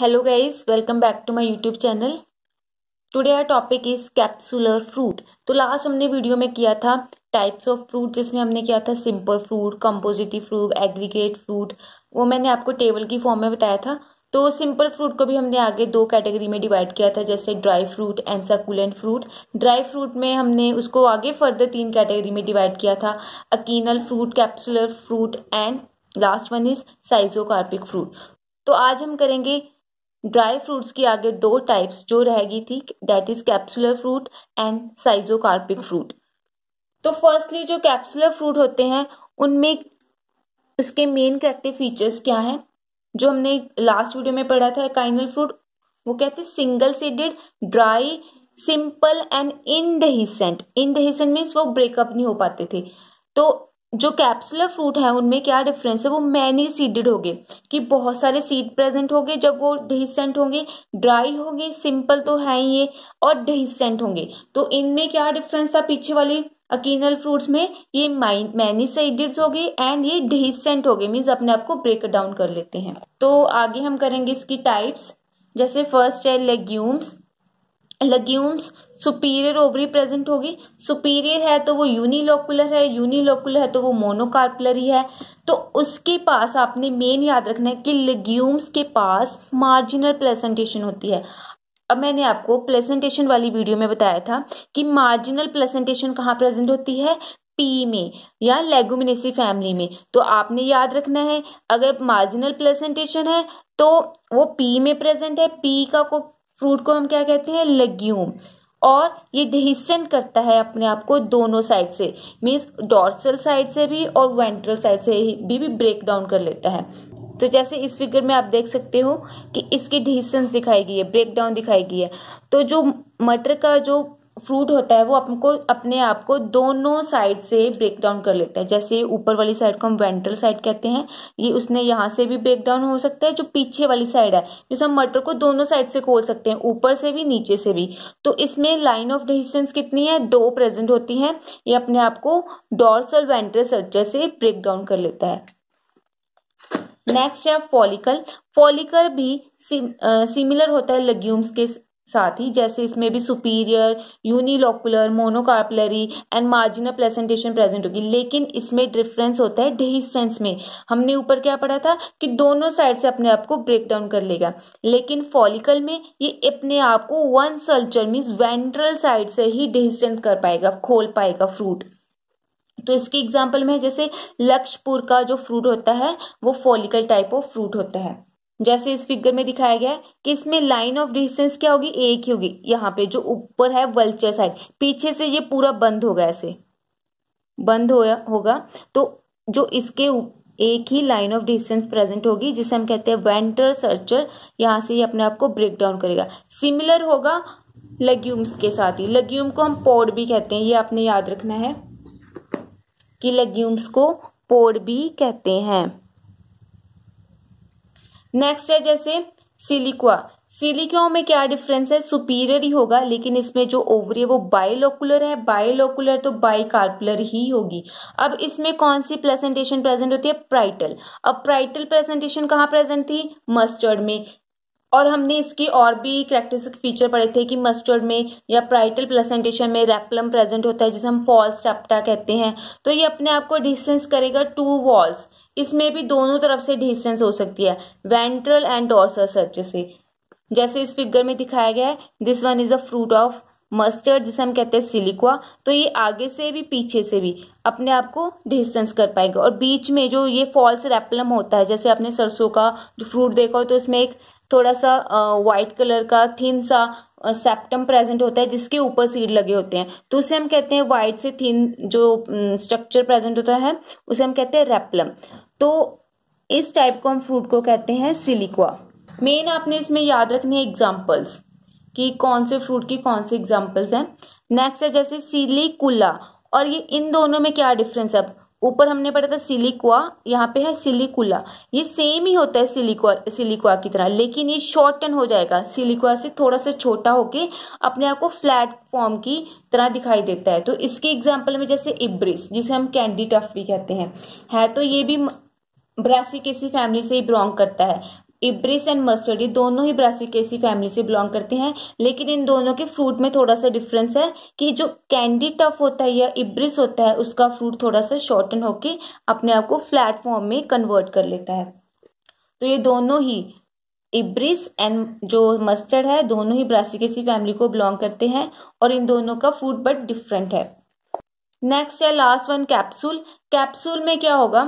hello guys welcome back to my YouTube channel today our topic is capsular fruit तो last हमने video में किया था types of fruit जिसमें हमने किया था simple fruit compositive fruit aggregate fruit वो मैंने आपको टेबल की फॉर्म में बताया था तो सिंपल फ्रूट को भी हमने आगे दो कैटेगरी में डिवाइड किया था जैसे dry fruit and succulent fruit dry fruit में हमने उसको आगे फर्दर तीन कैटेगरी में डिवाइड किया था achenial fruit capsular fruit and last one is schizocarpic fruit तो आज हम करेंगे ड्राई फ्रूट्स की आगे दो टाइप्स जो रहेगी थी that is capsular fruit and schizocarpic fruit तो फर्स्टली जो कैप्सुलर फ्रूट होते हैं उनमें उसके मेन करेक्टिव फीचर्स क्या हैं जो हमने लास्ट वीडियो में पढ़ा था काइनल फ्रूट वो कहते हैं single seeded dry simple and indehiscent indehiscent means वो ब्रेकअप नहीं हो पाते थे तो जो कैप्सुलर फ्रूट है उनमें क्या डिफरेंस है वो मैनी सीडेड होंगे कि बहुत सारे सीड प्रेजेंट होंगे जब वो डिसेंट होंगे ड्राई होंगे सिंपल तो है ही ये और डिसेंट होंगे तो इनमें क्या डिफरेंस था पीछे वाले अकीनल फ्रूट्स में ये मैनी सीडेड हो गए एंड ये डिसेंट हो गए मीन्स अपने आप को ब्रेक डाउन कर लेते हैं तो आगे हम करेंगे इसकी टाइप्स जैसे फर्स्ट है legumes legumes superior ovary present होगी सुपीरियर है तो वो यूनिलोकुलर है यूनिलोकुलर है तो वो ही है तो उसके पास आपने मेन याद रखना है कि लेग्यूम्स के पास मार्जिनल प्लेसेंटेशन होती है अब मैंने आपको प्लेसेंटेशन वाली वीडियो में बताया था कि मार्जिनल प्लेसेंटेशन कहाँ प्रेजेंट होती है पी में या लेगुमिनेसी फैमिली में तो आपने याद रखना है अगर मार्जिनल प्लेसेंटेशन है तो वो पी में प्रेजेंट है पी का को फ्रूट को हम क्या कहते हैं लेग्यूम और ये डिहिस्टेंट करता है अपने आप को दोनों साइड से मीन्स डॉर्सल साइड से भी और वेंट्रल साइड से भी, भी ब्रेक डाउन कर लेता है तो जैसे इस फिगर में आप देख सकते हो कि इसकी डिहिस्टेंस दिखाई गई है ब्रेक डाउन दिखाई गई है तो जो मटर का जो फ्रूट होता है वो हमको अपने आप को दोनों साइड से ब्रेक डाउन कर लेता है जैसे ऊपर वाली साइड को हम वेंट्रल साइड कहते हैं ये उसने यहाँ से भी ब्रेक डाउन हो सकता है जो पीछे वाली साइड है जैसे हम मटर को दोनों साइड से खोल सकते हैं ऊपर से भी नीचे से भी तो इसमें लाइन ऑफ रेजिस्टेंस कितनी है दो प्रेजेंट होती है ये अपने आप को डॉर्सल वेंट्रल सर्जर से ब्रेक डाउन कर लेता है नेक्स्ट है फॉलिकल फॉलिकल भी सिमिलर होता है लेग्यूम्स के साथ ही जैसे इसमें भी superior unilocular monocarpellary and marginal placentation present होगी लेकिन इसमें डिफरेंस होता है डेहिसेंस में हमने ऊपर क्या पढ़ा था कि दोनों साइड से अपने आप को ब्रेक डाउन कर लेगा लेकिन फॉलिकल में ये अपने आप को one suture means ventral side से ही डेहिसेंस कर पाएगा खोल पाएगा फ्रूट तो इसके एग्जाम्पल में जैसे लक्ष्यपुर का जो फ्रूट होता है वो फॉलिकल टाइप ऑफ फ्रूट होता है जैसे इस फिगर में दिखाया गया है कि इसमें लाइन ऑफ डिस्टेंस क्या होगी एक ही होगी यहाँ पे जो ऊपर है वल्चर साइड पीछे से ये पूरा बंद होगा ऐसे बंद होया होगा तो जो इसके एक ही लाइन ऑफ डिस्टेंस प्रेजेंट होगी जिसे हम कहते हैं वेंटर सर्चर यहाँ से ये अपने आप को ब्रेक डाउन करेगा सिमिलर होगा लेग्यूम्स के साथ ही लेग्यूम को हम पोड भी कहते हैं ये आपने याद रखना है कि लेग्यूम्स को पोड भी कहते हैं नेक्स्ट है जैसे सिलिक्वा सिलिक्वा में क्या डिफरेंस है सुपीरियर ही होगा लेकिन इसमें जो ओवरी है वो बाइलोकुलर है बाइलोकुलर तो बाइकार्पुलर ही होगी अब इसमें कौन सी प्रेजेंटेशन प्रेजेंट होती है प्राइटल अब प्राइटल प्रेजेंटेशन कहाँ प्रेजेंट थी मस्टर्ड में और हमने इसके और भी करेक्टरिस्टिक फीचर पढ़े थे कि मस्टर्ड में या प्राइटल प्लेसेंटेशन में रेपलम प्रेजेंट होता है जिसे हम फॉल्स चैप्टा कहते हैं तो ये अपने आप को डिस्टेंस करेगा टू वॉल्स इसमें भी दोनों तरफ से डिस्टेंस हो सकती है वेंट्रल एंड डोर्सल सर्च से जैसे इस फिगर में दिखाया गया है this one is a fruit of mustard जिसे हम कहते हैं सिलिकुआ तो ये आगे से भी पीछे से भी अपने आप को डिस्टेंस कर पाएगा और बीच में जो ये फॉल्स रेपलम होता है जैसे आपने सरसों का जो फ्रूट देखा हो तो उसमें एक थोड़ा सा वाइट कलर का थिन सा सेप्टम प्रेजेंट होता है जिसके ऊपर सीड लगे होते हैं तो उसे हम कहते हैं वाइट से थीन जो स्ट्रक्चर प्रेजेंट होता है उसे हम कहते हैं रेपलम तो इस टाइप को हम फ्रूट को कहते हैं सिलिकुआ मेन आपने इसमें याद रखनी है एग्जाम्पल्स कि कौन से फ्रूट की कौन से एग्जाम्पल्स हैं नेक्स्ट है जैसे सिलिकुला और ये इन दोनों में क्या डिफरेंस है ऊपर हमने पढ़ा था सिलिकुआ यहाँ पे है सिलिकुला ये सेम ही होता है सिलिकुआ सिलिकुआ की तरह लेकिन ये शॉर्टन हो जाएगा सिलिकुआ से थोड़ा सा छोटा होके अपने आप को फ्लैट फॉर्म की तरह दिखाई देता है तो इसके एग्जाम्पल में जैसे इब्रिस जिसे हम कैंडी टफ भी कहते हैं है तो ये भी ब्रासिकेसी फैमिली से ही बिलोंग करता है इब्रिस एंड मस्टर्ड ये दोनों ही ब्रासिकेसी फैमिली से बिलोंग करते हैं लेकिन इन दोनों के फ्रूट में थोड़ा सा डिफरेंस है कि जो कैंडी टफ होता है या इब्रिस होता है उसका फ्रूट थोड़ा सा शॉर्टन होके अपने आप को फ्लैट फॉर्म में कन्वर्ट कर लेता है तो ये दोनों ही इब्रिस एंड जो मस्टर्ड है दोनों ही ब्रासिकेसी फैमिली को बिलोंग करते हैं और इन दोनों का फ्रूट बट डिफरेंट है नेक्स्ट है लास्ट वन कैप्सूल कैप्सूल में क्या होगा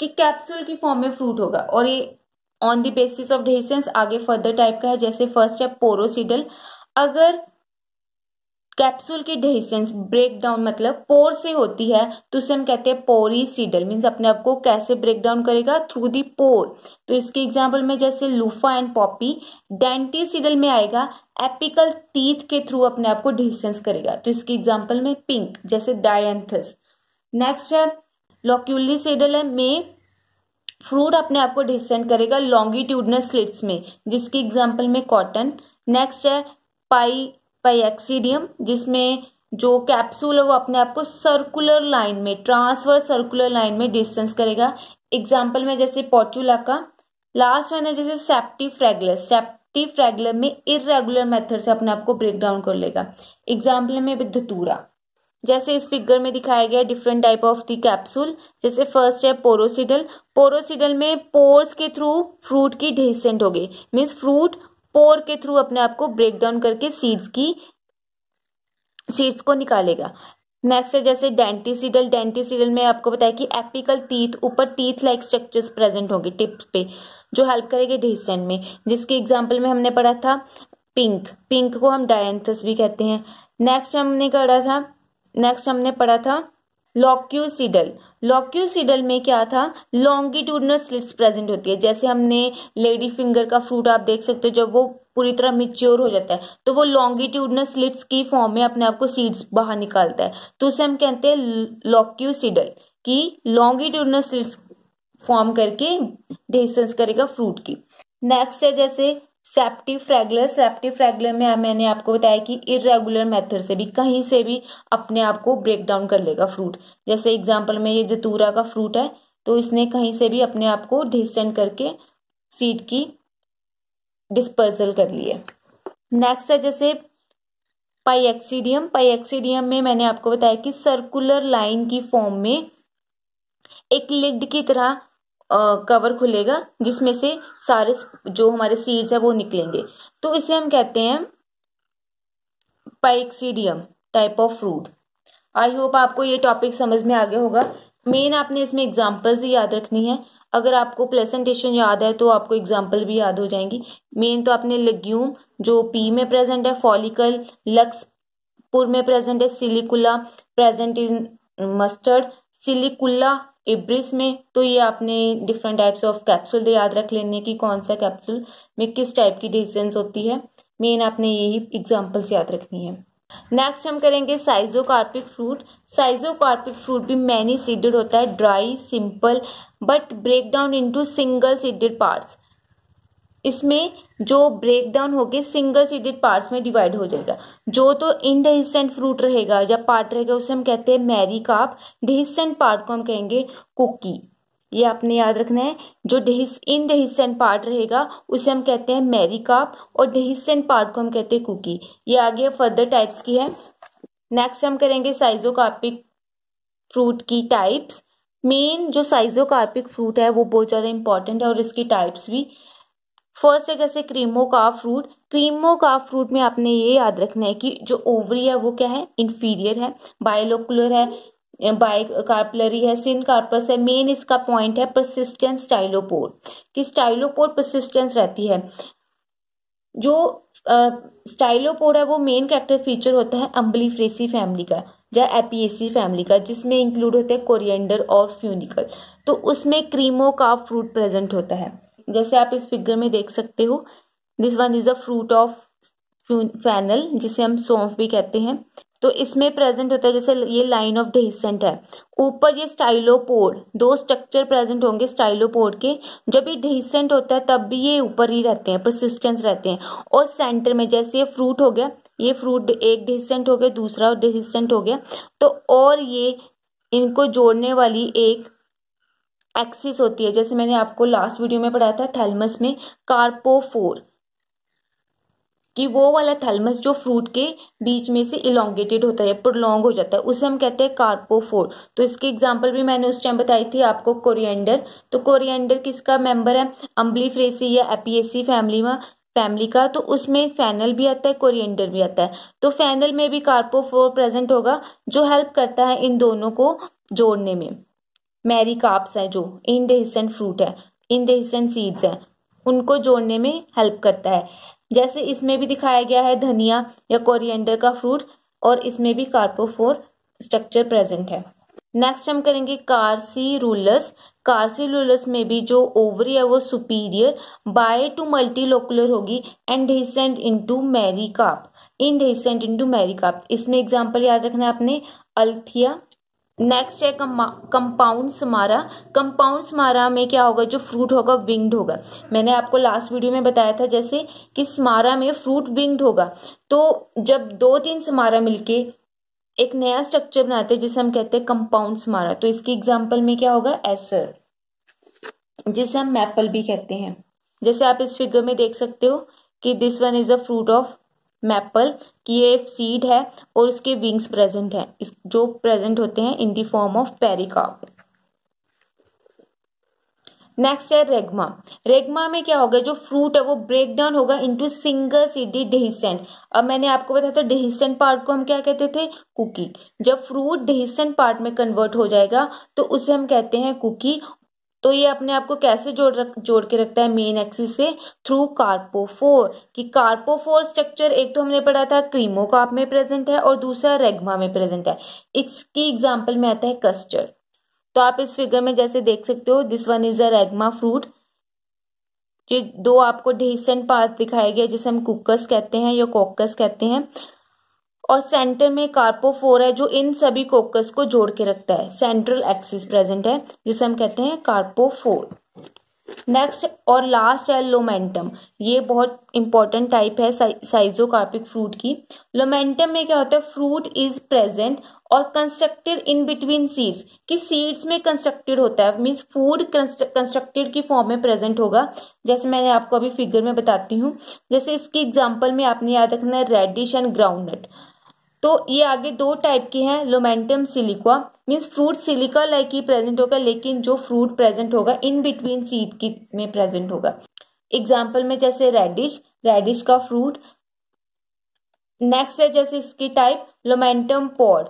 कि कैप्सूल की फॉर्म में फ्रूट होगा और ये on the basis of dehiscence आगे फर्दर टाइप का है जैसे फर्स्ट है पोरोसिडल अगर कैप्सूल की डेहिसेंस ब्रेक डाउन मतलब पोर से होती है तो उसे हम कहते हैं पोरी सीडल मीन्स अपने आप को कैसे ब्रेक डाउन करेगा थ्रू दी पोर तो इसके एग्जाम्पल में जैसे luffa and poppy denticidal में आएगा एपिकल तीथ के थ्रू अपने आप को डिस्टेंस करेगा तो इसके एग्जाम्पल में पिंक जैसे डायंथस नेक्स्ट है लॉक्यूली सीडल है मे फ्रूट अपने आप को डिसेंड करेगा लॉन्गिट्यूडनल स्लिट्स में जिसकी एग्जाम्पल में कॉटन नेक्स्ट है पाई पाइक्सीडियम जिसमें जो कैप्सूल है वो अपने आप को सर्कुलर लाइन में ट्रांसफर सर्कुलर लाइन में डिस्टेंस करेगा एग्जाम्पल में जैसे पॉचुला का लास्ट वन है जैसे सेप्टी फ्रेगुलर सेप्टी फ्रेगुलर में इरेगुलर मेथड से अपने आप को ब्रेक डाउन कर लेगा एग्जाम्पल में धतूरा जैसे इस फिगर में दिखाया गया different type of the capsule जैसे फर्स्ट है पोरोसिडल पोरोसिडल में पोर्स के थ्रू फ्रूट की डिसेंट हो गई मीन्स फ्रूट पोर के थ्रू अपने आप को ब्रेक डाउन करके सीड्स की सीड्स को निकालेगा नेक्स्ट है जैसे डेंटिसिडल डेंटिसिडल में आपको बताया कि एपिकल तीथ ऊपर तीथ लाइक स्ट्रक्चर्स प्रेजेंट होंगे टिप्स पे जो हेल्प करेगी डिसेंट में जिसके एग्जाम्पल में हमने पढ़ा था पिंक पिंक को हम डायंथस भी कहते हैं नेक्स्ट हमने पढ़ा था नेक्स्ट हमने पढ़ा था लॉक्यूसीडल लॉक्यूसिडल में क्या था लॉन्गिट्यूडनल स्लिट्स प्रेजेंट होती है जैसे हमने लेडी फिंगर का फ्रूट आप देख सकते हो जब वो पूरी तरह मिच्योर हो जाता है तो वो लॉन्गिट्यूडनल स्लिट्स की फॉर्म में अपने आप को सीड्स बाहर निकालता है तो उसे हम कहते हैं लॉक्यूसीडल की लॉन्गिट्यूडनल स्लिट्स फॉर्म करके डिस्टेंस करेगा फ्रूट की नेक्स्ट है जैसे सेप्टीफ्रेगलर सेप्टीफ्रेगलर में मैंने आपको बताया कि इरेगुलर मेथड से भी कहीं से भी अपने आप को ब्रेक डाउन कर लेगा फ्रूट जैसे एग्जाम्पल में ये जतूरा का फ्रूट है तो इसने कहीं से भी अपने आप को डिस्टेंड करके सीड की डिस्पर्सल कर ली है नेक्स्ट है जैसे पाइक्सीडियम पाइक्सीडियम में मैंने आपको बताया कि सर्कुलर लाइन की फॉर्म में एक लिड की तरह कवर खुलेगा जिसमें से सारे जो हमारे सीड्स है वो निकलेंगे तो इसे हम कहते हैं pyxidium type of fruit I hope आपको ये टॉपिक समझ में आ गया होगा मेन आपने इसमें एग्जाम्पल्स ही याद रखनी है अगर आपको प्लेसेंटेशन याद है तो आपको एग्जाम्पल भी याद हो जाएंगी मेन तो आपने लेग्यूम जो पी में प्रेजेंट है फॉलिकल लक्स पुर में प्रेजेंट है सिलिकुला प्रेजेंट इन मस्टर्ड सिलिकुला इब्रिस में तो ये आपने डिफरेंट टाइप्स ऑफ कैप्सूल याद रख लेने की कौन सा कैप्सूल में किस टाइप की डिस्टेंस होती है मेन आपने यही एग्जाम्पल्स याद रखनी है नेक्स्ट हम करेंगे साइजोकार्पिक फ्रूट साइजोकार्पिक फ्रूट भी मैनी सीडेड होता है dry simple but break down into single seeded parts इसमें जो ब्रेक डाउन गए सिंगल सीडेड पार्ट्स में डिवाइड हो जाएगा जो तो इनडेसेंट फ्रूट रहेगा या पार्ट रहेगा उसे हम कहते हैं मैरी काप डिस्टेंट पार्ट को हम कहेंगे कुकी ये आपने याद रखना है जो डेहिस इन पार्ट रहेगा उसे हम कहते हैं मैरी काप और डिस्टेंट पार्ट को हम कहते हैं कुकी ये आगे फर्दर टाइप्स की है नेक्स्ट हम करेंगे साइजोकार्पिक फ्रूट की टाइप्स मेन जो साइजोकार्पिक फ्रूट है वो बहुत ज़्यादा इंपॉर्टेंट है और इसकी टाइप्स भी फर्स्ट है जैसे क्रीमो का फ्रूट क्रीमो का फ्रूट में आपने ये याद रखना है कि जो ओवरी है वो क्या है इन्फीरियर है बायोलोकुलर है बायकार्पलरी है सिन कार्पस है मेन इसका पॉइंट है परसिस्टेंस स्टाइलोपोर कि स्टाइलोपोर परसिस्टेंस रहती है जो स्टाइलोपोर है वो मेन कैरेक्टर फीचर होता है अम्बली फ्रेसी फैमिली का या एपीएसी फैमिली का जिसमें इंक्लूड होते हैं कोरिएंडर और फ्यूनिकल तो उसमें क्रीमो का फ्रूट प्रेजेंट होता है जैसे आप इस फिगर में देख सकते हो this one is a fruit of fennel जिसे हम सौंफ भी कहते हैं तो इसमें प्रेजेंट होता है जैसे ये लाइन ऑफ डेसेंट है ऊपर ये पोर्ड दो स्ट्रक्चर प्रेजेंट होंगे पोर्ड के जब ये डेसेंट होता है तब भी ये ऊपर ही रहते हैं परसिस्टेंस रहते हैं और सेंटर में जैसे ये फ्रूट हो गया ये फ्रूट एक डेसेंट हो गया दूसरा डेसेंट हो गया तो और ये इनको जोड़ने वाली एक एक्सिस होती है जैसे मैंने आपको लास्ट वीडियो में पढ़ाया था थैलमस में कार्पोफोर कि वो वाला थैलमस जो फ्रूट के बीच में से इलांगेटेड होता है प्रोलोंग हो जाता है उसे हम कहते हैं कार्पोफोर तो इसकी एग्जांपल भी मैंने उस टाइम बताई थी आपको कोरिएंडर तो कोरिएंडर किसका मेंबर है अम्बली फ्रेसी या एपीएसी फैमिली में फैमिली का तो उसमें फैनल भी आता है कोरिएंडर भी आता है तो फैनल में भी कार्पोफोर प्रेजेंट होगा जो हेल्प करता है इन दोनों को जोड़ने में मैरी काप्स है जो इंडेसेंट फ्रूट है इंडेसेंट सीड्स हैं उनको जोड़ने में हेल्प करता है जैसे इसमें भी दिखाया गया है धनिया या कोरिएंडर का फ्रूट और इसमें भी कार्पोफोर स्ट्रक्चर प्रेजेंट है नेक्स्ट हम करेंगे कार्सी रूलस कार्सी रूलस में भी जो ओवरी है वो superior bi to multilocular होगी and in into mericarp into into mericarp इसमें एग्जांपल याद रखना है आपने अल्थिया नेक्स्ट है कंपाउंड समारा कंपाउंड समारा में क्या होगा जो फ्रूट होगा विंग्ड होगा मैंने आपको लास्ट वीडियो में बताया था जैसे कि समारा में फ्रूट विंग्ड होगा तो जब दो तीन समारा मिलके एक नया स्ट्रक्चर बनाते हैं जिसे हम कहते हैं कंपाउंड समारा तो इसकी एग्जाम्पल में क्या होगा एसर जिसे हम मैपल भी कहते हैं जैसे आप इस फिगर में देख सकते हो कि this one is a fruit of maple कि ये सीड है और उसके विंग्स प्रेजेंट है जो प्रेजेंट होते हैं in the form of pericarp next है रेगमा रेगमा में क्या होगा जो फ्रूट है वो ब्रेक डाउन होगा इनटू सिंगल सीडी डिहिसेंट अब मैंने आपको बताया था डिहिसेंट पार्ट को हम क्या कहते थे कुकी जब फ्रूट डिहिसेंट पार्ट में कन्वर्ट हो जाएगा तो उसे हम कहते हैं कुकी तो ये अपने आप को कैसे जोड़ रख जोड़ के रखता है मेन एक्सिस से थ्रू कार्पोफोर कि कार्पोफोर स्ट्रक्चर एक तो हमने पढ़ा था क्रीमो काप में प्रेजेंट है और दूसरा रेगमा में प्रेजेंट है इसकी एग्जाम्पल में आता है कस्टर्ड तो आप इस फिगर में जैसे देख सकते हो this one is a regma fruit जो दो आपको डेसेंट पार्ट दिखाया गया जिसे हम कुकस कहते हैं या कोकस कहते हैं और सेंटर में कार्पोफोर है जो इन सभी कोकस को जोड़ के रखता है सेंट्रल एक्सिस प्रेजेंट है जिसे हम कहते हैं कार्पोफोर नेक्स्ट और लास्ट है लोमेंटम ये बहुत इंपॉर्टेंट टाइप है साइजोकार्पिक फ्रूट की लोमेंटम में क्या होता है फ्रूट इज प्रेजेंट और कंस्ट्रक्टेड इन बिटवीन सीड्स कि सीड्स में कंस्ट्रक्टेड होता है मीन्स फूड कंस्ट्रक्टेड की फॉर्म में प्रेजेंट होगा जैसे मैंने आपको अभी फिगर में बताती हूँ जैसे इसकी एग्जाम्पल में आपने याद रखना है रेडिश एंड ग्राउंड नट तो ये आगे दो टाइप के हैं lomentum siliqua means fruit silica like ही प्रेजेंट होगा लेकिन जो फ्रूट प्रेजेंट होगा इन बिटवीन सीड की में प्रेजेंट होगा एग्जाम्पल में जैसे रेडिश रेडिश का फ्रूट नेक्स्ट है जैसे इसकी type lomentum pod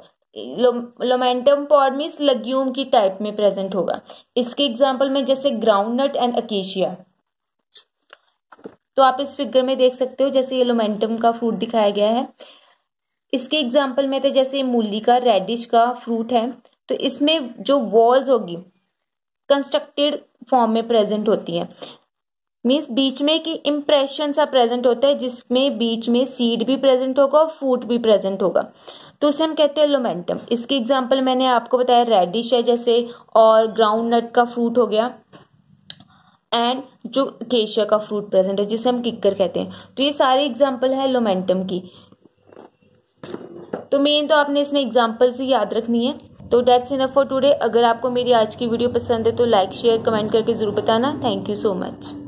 lomentum pod means legume की टाइप में प्रेजेंट होगा इसके एग्जाम्पल में जैसे ग्राउंडनट एंड अकेशिया तो आप इस फिगर में देख सकते हो जैसे ये लोमेंटम का फ्रूट दिखाया गया है इसके एग्जाम्पल में थे तो जैसे मूली का रेडिश का फ्रूट है तो इसमें जो वॉल्स होगी कंस्ट्रक्टेड फॉर्म में प्रेजेंट होती है मीन्स बीच में कि इम्प्रेशन सा प्रेजेंट होता है जिसमें बीच में सीड भी प्रेजेंट होगा और फ्रूट भी प्रेजेंट होगा तो उसे हम कहते हैं लोमेंटम इसकी एग्जाम्पल मैंने आपको बताया रेडिश है जैसे और ग्राउंड नट का फ्रूट हो गया एंड जो केशिया का फ्रूट प्रेजेंट है जिसे हम किक्कर कहते हैं तो ये सारी एग्जाम्पल है लोमेंटम की तो मेन तो आपने इसमें एग्जाम्पल से याद रखनी है तो डेट्स इनफ फॉर टुडे अगर आपको मेरी आज की वीडियो पसंद है तो लाइक शेयर कमेंट करके ज़रूर बताना थैंक यू सो मच